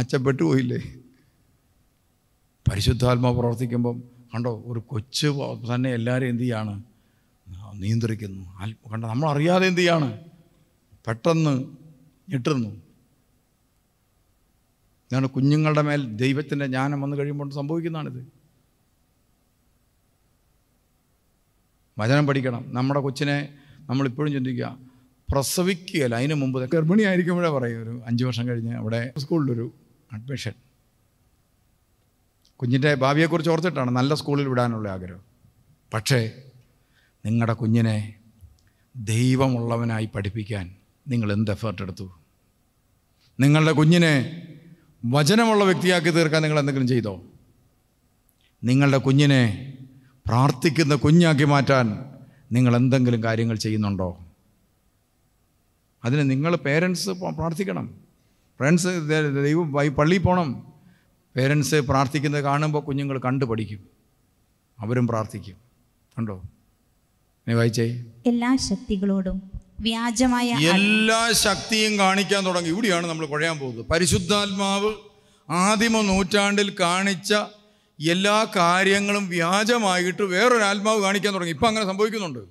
അച്ഛൻ പെട്ടുപോയില്ലേ പരിശുദ്ധാത്മാവ് പ്രവർത്തിക്കുമ്പം കണ്ടോ ഒരു കൊച്ച് തന്നെ എല്ലാവരും എന്തു ചെയ്യാണ് നിയന്ത്രിക്കുന്നു കണ്ടോ നമ്മളറിയാതെ എന്തു ചെയ്യാണ് പെട്ടെന്ന് ഞെട്ടുന്നു ഇതാണ് കുഞ്ഞുങ്ങളുടെ മേൽ ദൈവത്തിൻ്റെ ജ്ഞാനം വന്നു കഴിയുമ്പോൾ സംഭവിക്കുന്നതാണിത് വചനം പഠിക്കണം നമ്മുടെ കൊച്ചിനെ നമ്മളിപ്പോഴും ചിന്തിക്കുക പ്രസവിക്കുകയല്ല അതിന് മുമ്പ് ഗർഭിണിയായിരിക്കുമ്പോഴേ പറയും ഒരു അഞ്ച് വർഷം കഴിഞ്ഞ് അവിടെ സ്കൂളിലൊരു അഡ്മിഷൻ കുഞ്ഞിൻ്റെ ഭാവിയെക്കുറിച്ച് ഓർത്തിട്ടാണ് നല്ല സ്കൂളിൽ വിടാനുള്ള ആഗ്രഹം പക്ഷേ നിങ്ങളുടെ കുഞ്ഞിനെ ദൈവമുള്ളവനായി പഠിപ്പിക്കാൻ നിങ്ങൾ എന്ത് എഫേർട്ട് എടുത്തു നിങ്ങളുടെ കുഞ്ഞിനെ വചനമുള്ള വ്യക്തിയാക്കി തീർക്കാൻ നിങ്ങൾ എന്തെങ്കിലും ചെയ്തോ നിങ്ങളുടെ കുഞ്ഞിനെ പ്രാർത്ഥിക്കുന്ന കുഞ്ഞാക്കി മാറ്റാൻ നിങ്ങൾ എന്തെങ്കിലും കാര്യങ്ങൾ ചെയ്യുന്നുണ്ടോ അതിന് നിങ്ങൾ പേരൻസ് പ്രാർത്ഥിക്കണം ഫ്രണ്ട്സ് ദൈവം പള്ളിയിൽ പോകണം പേരൻസ് പ്രാർത്ഥിക്കുന്നത് കാണുമ്പോൾ കുഞ്ഞുങ്ങൾ കണ്ടു പഠിക്കും അവരും പ്രാർത്ഥിക്കും കണ്ടോ നീ വായിച്ചേ എല്ലാ ശക്തികളോടും വ്യാജമായ എല്ലാ ശക്തിയും കാണിക്കാൻ തുടങ്ങി ഇവിടെയാണ് നമ്മൾ കുഴയാൻ പോകുന്നത് പരിശുദ്ധാത്മാവ് ആദിമ നൂറ്റാണ്ടിൽ കാണിച്ച എല്ലാ കാര്യങ്ങളും വ്യാജമായിട്ട് വേറൊരു ആത്മാവ് കാണിക്കാൻ തുടങ്ങി ഇപ്പം അങ്ങനെ സംഭവിക്കുന്നുണ്ട്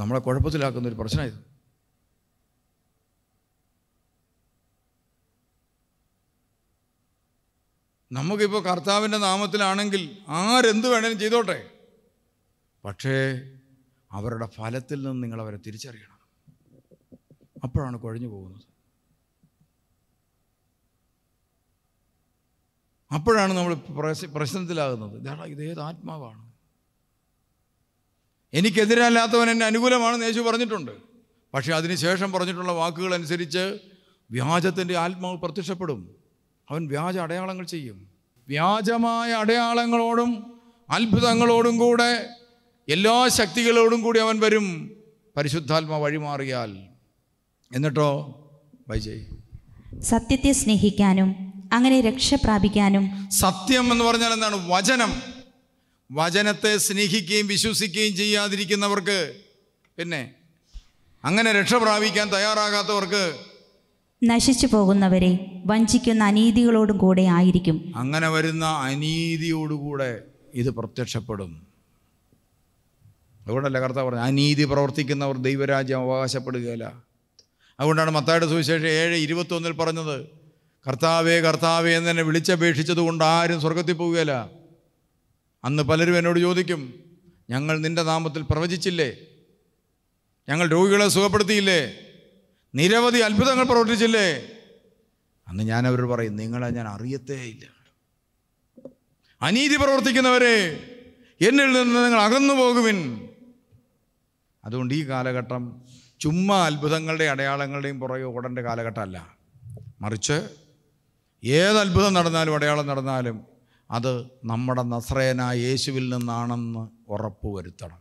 നമ്മളെ കുഴപ്പത്തിലാക്കുന്ന ഒരു പ്രശ്നമായിരുന്നു നമുക്കിപ്പോൾ കർത്താവിൻ്റെ നാമത്തിലാണെങ്കിൽ ആരെന്ത് വേണേലും ചെയ്തോട്ടെ പക്ഷേ അവരുടെ ഫലത്തിൽ നിന്ന് നിങ്ങൾ അവരെ തിരിച്ചറിയണം അപ്പോഴാണ് കുഴഞ്ഞു പോകുന്നത് അപ്പോഴാണ് നമ്മൾ പ്രശ്നത്തിലാകുന്നത് ഇതാണ് ഇതേത് ആത്മാവാണ് എനിക്കെതിരല്ലാത്തവൻ എന്നെ അനുകൂലമാണെന്ന് യേശു പറഞ്ഞിട്ടുണ്ട് പക്ഷേ അതിനുശേഷം പറഞ്ഞിട്ടുള്ള വാക്കുകൾ അനുസരിച്ച് വ്യാജത്തിൻ്റെ ആത്മാവ് പ്രത്യക്ഷപ്പെടും അവൻ വ്യാജ അടയാളങ്ങൾ ചെയ്യും വ്യാജമായ അടയാളങ്ങളോടും അത്ഭുതങ്ങളോടും കൂടെ എല്ലാ ശക്തികളോടും കൂടി അവൻ വരും പരിശുദ്ധാത്മ വഴിമാറിയാൽ എന്നിട്ടോ വൈജയ് സത്യത്തെ സ്നേഹിക്കാനും അങ്ങനെ രക്ഷ പ്രാപിക്കാനും സത്യം എന്ന് പറഞ്ഞാൽ എന്താണ് വചനം വചനത്തെ സ്നേഹിക്കുകയും വിശ്വസിക്കുകയും ചെയ്യാതിരിക്കുന്നവർക്ക് പിന്നെ അങ്ങനെ രക്ഷ പ്രാപിക്കാൻ തയ്യാറാകാത്തവർക്ക് നശിച്ചു പോകുന്നവരെ വഞ്ചിക്കുന്ന അനീതികളോടും കൂടെ ആയിരിക്കും അങ്ങനെ വരുന്ന അനീതിയോടുകൂടെ ഇത് പ്രത്യക്ഷപ്പെടും അതുകൊണ്ടല്ല കർത്താവ് പറഞ്ഞത് അനീതി പ്രവർത്തിക്കുന്നവർ ദൈവരാജ്യം അവകാശപ്പെടുകയില്ല അതുകൊണ്ടാണ് മത്തായുടെ സുവിശേഷം ഏഴ് ഇരുപത്തൊന്നിൽ പറഞ്ഞത് കർത്താവേ കർത്താവേ എന്ന് എന്നെ വിളിച്ചപേക്ഷിച്ചത് കൊണ്ട് ആരും സ്വർഗത്തിൽ പോവുകയില്ല അന്ന് പലരും എന്നോട് ചോദിക്കും ഞങ്ങൾ നിൻ്റെ നാമത്തിൽ പ്രവചിച്ചില്ലേ ഞങ്ങൾ രോഗികളെ സുഖപ്പെടുത്തിയില്ലേ നിരവധി അത്ഭുതങ്ങൾ പ്രവർത്തിച്ചില്ലേ അന്ന് ഞാൻ അവരോട് പറയും നിങ്ങളെ ഞാൻ അറിയത്തേ ഇല്ല അനീതി പ്രവർത്തിക്കുന്നവരെ എന്നിൽ നിന്ന് നിങ്ങൾ അകന്നു പോകുവിൻ അതുകൊണ്ട് ഈ കാലഘട്ടം ചുമ്മാ അത്ഭുതങ്ങളുടെ അടയാളങ്ങളുടെയും പുറകെ ഓടേണ്ട കാലഘട്ടമല്ല മറിച്ച് ഏത് അത്ഭുതം നടന്നാലും അടയാളം നടന്നാലും അത് നമ്മുടെ നസ്രേനായ യേശുവിൽ നിന്നാണെന്ന് ഉറപ്പുവരുത്തണം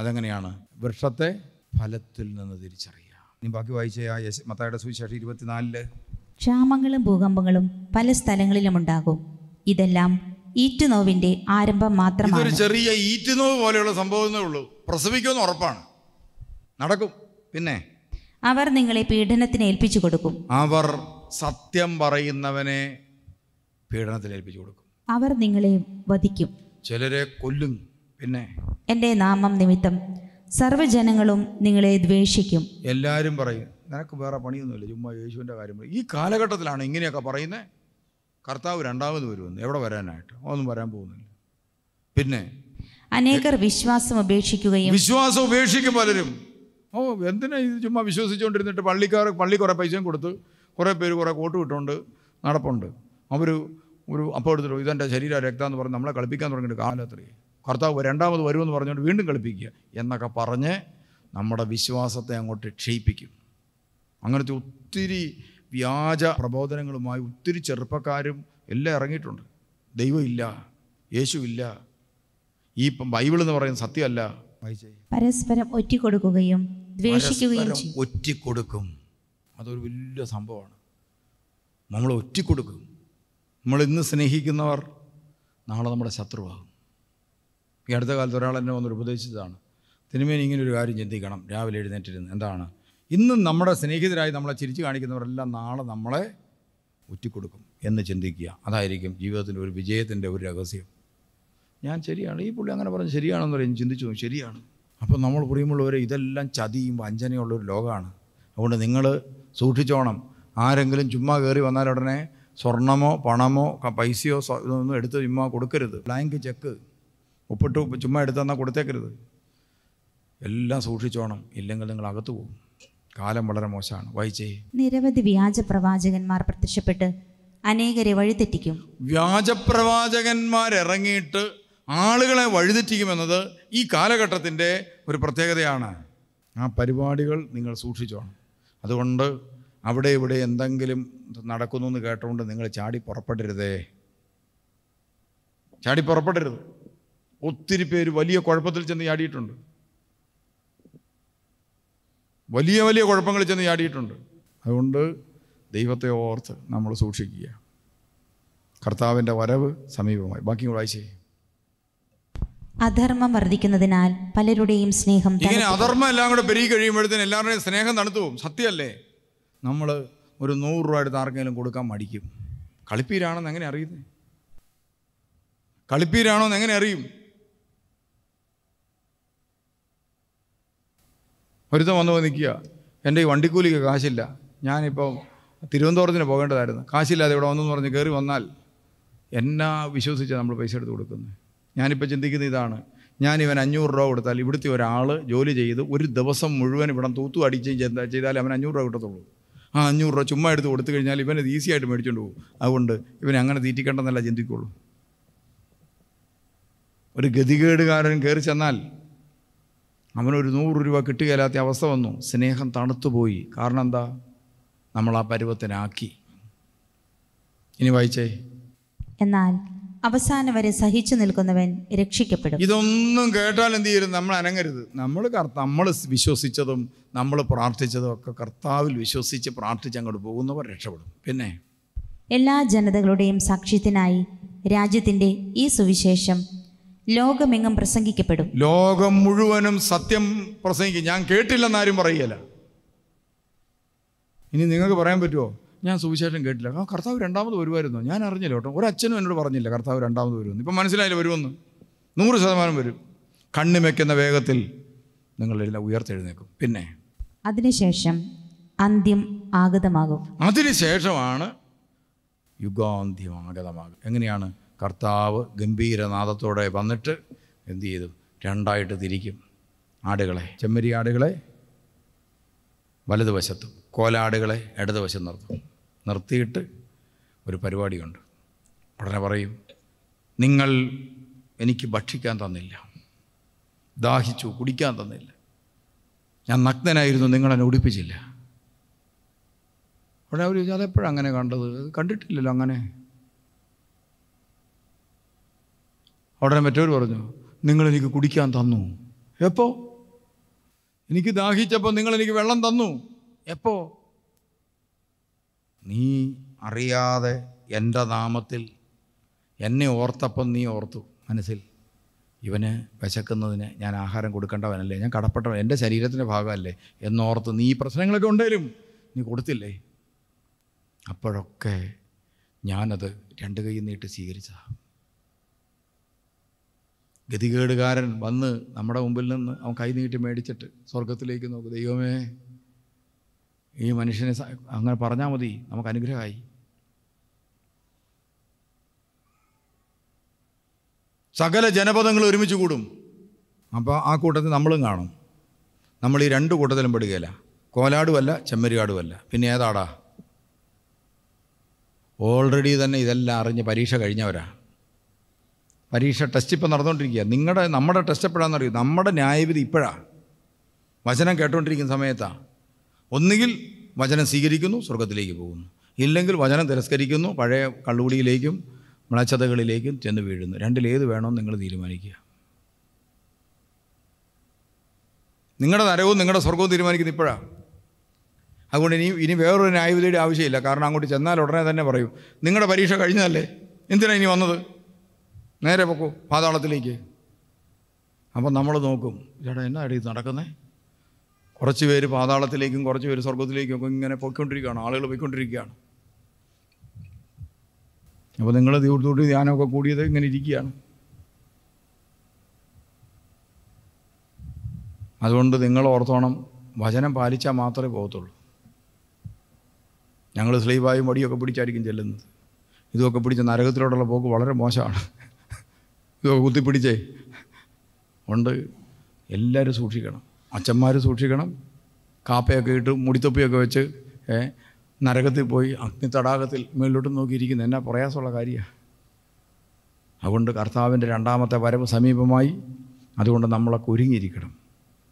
അതെങ്ങനെയാണ് വൃക്ഷത്തെ ഫലത്തിൽ നിന്ന് തിരിച്ചറിയുക ഇനി ബാക്കി വായിച്ച മത്തായുടെ സുവിശേഷം ഇരുപത്തിനാലില് ക്ഷാമങ്ങളും ഭൂകമ്പങ്ങളും പല സ്ഥലങ്ങളിലും ഉണ്ടാകും ഇതെല്ലാം ഈറ്റുനോവിന്റെ ആരംഭം മാത്രമാണ് ഒരു ചെറിയ ഈറ്റുനോവ് പോലെയുള്ള സംഭവമേ ഉള്ളൂ പ്രസവിക്കുമെന്ന് ഉറപ്പാണ് നടക്കും പിന്നെ അവർ നിങ്ങളെ പീഡനത്തിന് ഏൽപ്പിച്ചു കൊടുക്കും അവർ സത്യം പറയുന്നവനെ പീഡനത്തിന് ഏൽപ്പിച്ചു കൊടുക്കും അവർ നിങ്ങളെ വധിക്കും ചിലരെ കൊല്ലും പിന്നെ എൻ്റെ നാമം നിമിത്തം സർവ്വജനങ്ങളും നിങ്ങളെ ദ്വേഷിക്കും എല്ലാരും പറയും നിനക്ക് വേറെ പണിയൊന്നുമില്ല ചുമ്മാ യേശുവിൻ്റെ കാര്യം ഈ കാലഘട്ടത്തിലാണ് ഇങ്ങനെയൊക്കെ പറയുന്നത് കർത്താവ് രണ്ടാമത് വരുമെന്ന് എവിടെ വരാനായിട്ട് ഒന്നും വരാൻ പോകുന്നില്ല പിന്നെ അനേകർ വിശ്വാസം ഉപേക്ഷിക്കുകയും വിശ്വാസം ഉപേക്ഷിക്കും പലരും ഓ എന്തിനാ ഇത് ചുമ്മാ വിശ്വസിച്ചുകൊണ്ടിരുന്നിട്ട് പള്ളിക്കാർ പള്ളി കുറേ പൈസയും കൊടുത്ത് കുറേ പേര് കുറേ കോട്ട് വിട്ടുണ്ട് നടപ്പുണ്ട് അവർ ഒരു അപ്പോൾ എടുത്തിട്ട് ഇതെൻ്റെ ശരീര രക്തം എന്ന് പറഞ്ഞ് നമ്മളെ കളിപ്പിക്കാൻ തുടങ്ങിയിട്ട് കാലത്രി കർത്താവ് രണ്ടാമത് വരുമെന്ന് പറഞ്ഞുകൊണ്ട് വീണ്ടും കളിപ്പിക്കുക എന്നൊക്കെ പറഞ്ഞ് നമ്മുടെ വിശ്വാസത്തെ അങ്ങോട്ട് ക്ഷയിപ്പിക്കും അങ്ങനത്തെ ഒത്തിരി വ്യാജ പ്രബോധനങ്ങളുമായി ഒത്തിരി ചെറുപ്പക്കാരും എല്ലാം ഇറങ്ങിയിട്ടുണ്ട് ദൈവമില്ല യേശുവില്ല ഈ ബൈബിൾ എന്ന് പറയുന്നത് സത്യമല്ല പരസ്പരം ഒറ്റിക്കൊടുക്കുകയും ദ്വേഷിക്കുകയും ഒറ്റിക്കൊടുക്കും അതൊരു വലിയ സംഭവമാണ് നമ്മൾ ഒറ്റിക്കൊടുക്കും നമ്മൾ ഇന്ന് സ്നേഹിക്കുന്നവർ നാളെ നമ്മുടെ ശത്രുവാകും ഈ അടുത്ത കാലത്ത് ഒരാൾ എന്നെ വന്ന് ഉപദേശിച്ചതാണ് തിരുമേനി ഇങ്ങനെ ഒരു കാര്യം ചിന്തിക്കണം രാവിലെ എഴുന്നേറ്റിരുന്ന് എന്താണ് ഇന്നും നമ്മുടെ സ്നേഹിതരായി നമ്മളെ ചിരിച്ചു കാണിക്കുന്നവരെല്ലാം നാളെ നമ്മളെ ഒറ്റിക്കൊടുക്കും എന്ന് ചിന്തിക്കുക അതായിരിക്കും ജീവിതത്തിൻ്റെ ഒരു വിജയത്തിൻ്റെ ഒരു രഹസ്യം ഞാൻ ശരിയാണ് ഈ പുള്ളി അങ്ങനെ പറഞ്ഞ് ശരിയാണെന്ന് പറയും ചിന്തിച്ചു ശരിയാണ് അപ്പോൾ നമ്മൾ പറയുമ്പോഴുള്ളവരെ ഇതെല്ലാം ചതിയും വഞ്ചനയുള്ള ഒരു ലോകമാണ് അതുകൊണ്ട് നിങ്ങൾ സൂക്ഷിച്ചോണം ആരെങ്കിലും ചുമ്മാ കയറി വന്നാൽ ഉടനെ സ്വർണമോ പണമോ പൈസയോ ഇതൊന്നും എടുത്ത് ചുമ്മാ കൊടുക്കരുത് ബ്ലാങ്ക് ചെക്ക് ഒപ്പിട്ട് ചുമ്മാ എടുത്തു തന്നാൽ കൊടുത്തേക്കരുത് എല്ലാം സൂക്ഷിച്ചോണം ഇല്ലെങ്കിൽ നിങ്ങൾ അകത്ത് പോകും കാലം വളരെ മോശമാണ് വായിച്ചേ നിരവധി വ്യാജ പ്രവാചകന്മാർ പ്രത്യക്ഷപ്പെട്ട് അനേകരെ വഴിതെറ്റിക്കും വ്യാജ ഇറങ്ങിയിട്ട് ആളുകളെ വഴിതെറ്റിക്കുമെന്നത് ഈ കാലഘട്ടത്തിൻ്റെ ഒരു പ്രത്യേകതയാണ് ആ പരിപാടികൾ നിങ്ങൾ സൂക്ഷിച്ചോണം അതുകൊണ്ട് അവിടെ ഇവിടെ എന്തെങ്കിലും നടക്കുന്നു എന്ന് കേട്ടുകൊണ്ട് നിങ്ങൾ ചാടി പുറപ്പെടരുതേ ചാടി പുറപ്പെടരുത് ഒത്തിരി പേര് വലിയ കുഴപ്പത്തിൽ ചെന്ന് ചാടിയിട്ടുണ്ട് വലിയ വലിയ കുഴപ്പങ്ങൾ ചെന്ന് ചാടിയിട്ടുണ്ട് അതുകൊണ്ട് ദൈവത്തെ ഓർത്ത് നമ്മൾ സൂക്ഷിക്കുക കർത്താവിൻ്റെ വരവ് സമീപമായി ബാക്കി വായിച്ചേ അധർമ്മം വർദ്ധിക്കുന്നതിനാൽ പലരുടെയും സ്നേഹം ഇങ്ങനെ അധർമ്മം എല്ലാം കൂടെ പെരുകി കഴിയുമ്പോഴത്തേന് എല്ലാവരുടെയും സ്നേഹം തണുത്തു സത്യമല്ലേ നമ്മൾ ഒരു നൂറ് രൂപ എടുത്ത് ആർക്കെങ്കിലും കൊടുക്കാൻ മടിക്കും കളിപ്പീരാണെന്ന് എങ്ങനെ അറിയുന്നത് കളിപ്പീരാണോ എന്ന് എങ്ങനെ അറിയും ഒരുത്തം വന്നു നിൽക്കുക എൻ്റെ ഈ വണ്ടിക്കൂലിക്ക് കാശില്ല ഞാനിപ്പം തിരുവനന്തപുരത്തിന് പോകേണ്ടതായിരുന്നു കാശില്ലാതെ ഇവിടെ വന്നു പറഞ്ഞ് കയറി വന്നാൽ എന്നാ വിശ്വസിച്ച് നമ്മൾ പൈസ എടുത്ത് കൊടുക്കുന്നത് ഞാനിപ്പോൾ ചിന്തിക്കുന്ന ഇതാണ് ഞാനിവൻ അഞ്ഞൂറ് രൂപ കൊടുത്താൽ ഇവിടുത്തെ ഒരാൾ ജോലി ചെയ്ത് ഒരു ദിവസം മുഴുവൻ ഇവിടെ തൂത്തു അടിച്ച് ചെയ്താൽ അവൻ അഞ്ഞൂറ് രൂപ കിട്ടത്തുള്ളൂ ആ അഞ്ഞൂറ് രൂപ ചുമ്മാ എടുത്ത് കൊടുത്തു കഴിഞ്ഞാൽ ഇവൻ ഇത് ഈസി ആയിട്ട് മേടിച്ചുകൊണ്ട് പോകും അതുകൊണ്ട് ഇവൻ അങ്ങനെ തീറ്റിക്കേണ്ടെന്നല്ല ചിന്തിക്കുള്ളൂ ഒരു ഗതികേടുകാരൻ കയറി ചെന്നാൽ അവനൊരു നൂറ് രൂപ കിട്ടുകയില്ലാത്ത അവസ്ഥ വന്നു സ്നേഹം തണുത്തുപോയി കാരണം എന്താ നമ്മൾ ആ പരുവത്തിനാക്കി ഇനി വായിച്ചേ എന്നാൽ അവസാനം വരെ സഹിച്ചു നിൽക്കുന്നവൻ രക്ഷിക്കപ്പെടും ഇതൊന്നും കേട്ടാൽ എന്ത് ചെയ്യരുത് നമ്മൾ അനങ്ങരുത് നമ്മൾ നമ്മൾ വിശ്വസിച്ചതും നമ്മൾ പ്രാർത്ഥിച്ചതും ഒക്കെ കർത്താവിൽ വിശ്വസിച്ച് പ്രാർത്ഥിച്ച് അങ്ങോട്ട് പോകുന്നവർ രക്ഷപ്പെടും പിന്നെ എല്ലാ ജനതകളുടെയും സാക്ഷ്യത്തിനായി രാജ്യത്തിൻ്റെ ഈ സുവിശേഷം ലോകമെങ്ങും പ്രസംഗിക്കപ്പെടും ലോകം മുഴുവനും സത്യം പ്രസംഗിക്കും ഞാൻ കേട്ടില്ലെന്ന് ആരും പറയുകയില്ല ഇനി നിങ്ങൾക്ക് പറയാൻ പറ്റുമോ ഞാൻ സുവിശേഷം കേട്ടില്ല ആ കർത്താവ് രണ്ടാമത് വരുമായിരുന്നു ഞാൻ അറിഞ്ഞില്ല കേട്ടോ ഒരച്ഛനും എന്നോട് പറഞ്ഞില്ല കർത്താവ് രണ്ടാമത് വരുമെന്ന് ഇപ്പം മനസ്സിലായില്ല വരുമെന്ന് നൂറ് ശതമാനം വരും കണ്ണു വെക്കുന്ന വേഗത്തിൽ നിങ്ങളെല്ലാം ഉയർത്തെഴുന്നേക്കും പിന്നെ അതിനുശേഷം അന്ത്യം ആഗതമാകും അതിനുശേഷമാണ് യുഗാന്ത്യം ആഗതമാകും എങ്ങനെയാണ് കർത്താവ് ഗംഭീരനാഥത്തോടെ വന്നിട്ട് എന്തു ചെയ്തു രണ്ടായിട്ട് തിരിക്കും ആടുകളെ ചെമ്മരി ആടുകളെ വലതുവശത്തും കോലാടുകളെ ഇടതുവശം നിർത്തും നിർത്തിയിട്ട് ഒരു പരിപാടിയുണ്ട് ഉടനെ പറയും നിങ്ങൾ എനിക്ക് ഭക്ഷിക്കാൻ തന്നില്ല ദാഹിച്ചു കുടിക്കാൻ തന്നില്ല ഞാൻ നഗ്നനായിരുന്നു നിങ്ങളെന്നെ ഉടുപ്പിച്ചില്ല ഉടിപ്പിച്ചില്ല ഉടനെ അവർ അങ്ങനെ കണ്ടത് കണ്ടിട്ടില്ലല്ലോ അങ്ങനെ ഉടനെ മറ്റവർ പറഞ്ഞു നിങ്ങളെനിക്ക് കുടിക്കാൻ തന്നു എപ്പോൾ എനിക്ക് ദാഹിച്ചപ്പോൾ നിങ്ങളെനിക്ക് വെള്ളം തന്നു എപ്പോൾ നീ അറിയാതെ എൻ്റെ നാമത്തിൽ എന്നെ ഓർത്തപ്പം നീ ഓർത്തു മനസ്സിൽ ഇവന് വിശക്കുന്നതിന് ഞാൻ ആഹാരം കൊടുക്കേണ്ടവനല്ലേ ഞാൻ കടപ്പെട്ട എൻ്റെ ശരീരത്തിൻ്റെ ഭാഗമല്ലേ എന്നോർത്ത് നീ ഈ പ്രശ്നങ്ങളൊക്കെ ഉണ്ടെങ്കിലും നീ കൊടുത്തില്ലേ അപ്പോഴൊക്കെ ഞാനത് രണ്ട് കൈ നീട്ടി സ്വീകരിച്ചതാണ് ഗതികേടുകാരൻ വന്ന് നമ്മുടെ മുമ്പിൽ നിന്ന് അവൻ കൈ നീട്ടി മേടിച്ചിട്ട് സ്വർഗത്തിലേക്ക് നോക്കും ദൈവമേ ഈ മനുഷ്യനെ അങ്ങനെ പറഞ്ഞാൽ മതി നമുക്ക് അനുഗ്രഹമായി സകല ജനപദങ്ങൾ ഒരുമിച്ച് കൂടും അപ്പോൾ ആ കൂട്ടത്തിൽ നമ്മളും കാണും നമ്മൾ ഈ രണ്ട് കൂട്ടത്തിലും പെടുകയില്ല കോലാടുമല്ല ചെമ്മരിയാടുമല്ല പിന്നെ ഏതാടാ ഓൾറെഡി തന്നെ ഇതെല്ലാം അറിഞ്ഞ് പരീക്ഷ കഴിഞ്ഞവരാ പരീക്ഷ ടെസ്റ്റ് ഇപ്പം നടന്നുകൊണ്ടിരിക്കുക നിങ്ങളുടെ നമ്മുടെ ടെസ്റ്റ് അറിയുക നമ്മുടെ ന്യായവിധി ഇപ്പോഴാണ് വചനം കേട്ടുകൊണ്ടിരിക്കുന്ന സമയത്താണ് ഒന്നുകിൽ വചനം സ്വീകരിക്കുന്നു സ്വർഗത്തിലേക്ക് പോകുന്നു ഇല്ലെങ്കിൽ വചനം തിരസ്കരിക്കുന്നു പഴയ കള്ളുകുടിയിലേക്കും മ്ലച്ചതകളിലേക്കും ചെന്ന് വീഴുന്നു രണ്ടിലേത് വേണമെന്ന് നിങ്ങൾ തീരുമാനിക്കുക നിങ്ങളുടെ നരവും നിങ്ങളുടെ സ്വർഗവും തീരുമാനിക്കുന്നത് ഇപ്പോഴാണ് അതുകൊണ്ട് ഇനി ഇനി വേറൊരു ന്യായവിധിയുടെ ആവശ്യമില്ല കാരണം അങ്ങോട്ട് ചെന്നാൽ ഉടനെ തന്നെ പറയും നിങ്ങളുടെ പരീക്ഷ കഴിഞ്ഞതല്ലേ എന്തിനാണ് ഇനി വന്നത് നേരെ പോക്കൂ പാതാളത്തിലേക്ക് അപ്പം നമ്മൾ നോക്കും ചേട്ടാ എന്നാ ഇടയിൽ നടക്കുന്നേ കുറച്ച് പേര് പാതാളത്തിലേക്കും കുറച്ച് പേര് സ്വർഗത്തിലേക്കും ഒക്കെ ഇങ്ങനെ പോയിക്കൊണ്ടിരിക്കുകയാണ് ആളുകൾ പോയിക്കൊണ്ടിരിക്കുകയാണ് അപ്പോൾ നിങ്ങൾ ദൈവത്തോട്ട് ധ്യാനമൊക്കെ കൂടിയത് ഇങ്ങനെ ഇരിക്കുകയാണ് അതുകൊണ്ട് നിങ്ങൾ ഓർത്തോണം വചനം പാലിച്ചാൽ മാത്രമേ പോകത്തുള്ളൂ ഞങ്ങൾ സ്ലീവായും മടിയൊക്കെ പിടിച്ചായിരിക്കും ചെല്ലുന്നത് ഇതുമൊക്കെ പിടിച്ച നരകത്തിലോട്ടുള്ള പോക്ക് വളരെ മോശമാണ് കുത്തിപ്പിടിച്ചേ ഉണ്ട് എല്ലാവരും സൂക്ഷിക്കണം അച്ഛന്മാർ സൂക്ഷിക്കണം കാപ്പയൊക്കെ ഇട്ട് മുടിത്തൊപ്പിയൊക്കെ വെച്ച് നരകത്തിൽ പോയി അഗ്നി തടാകത്തിൽ മേലോട്ട് നോക്കിയിരിക്കുന്നു എന്നാ പ്രയാസമുള്ള കാര്യമാണ് അതുകൊണ്ട് കർത്താവിൻ്റെ രണ്ടാമത്തെ വരവ് സമീപമായി അതുകൊണ്ട് നമ്മളൊക്കെ ഒരുങ്ങിയിരിക്കണം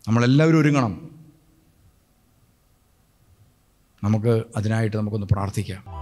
നമ്മളെല്ലാവരും ഒരുങ്ങണം നമുക്ക് അതിനായിട്ട് നമുക്കൊന്ന് പ്രാർത്ഥിക്കാം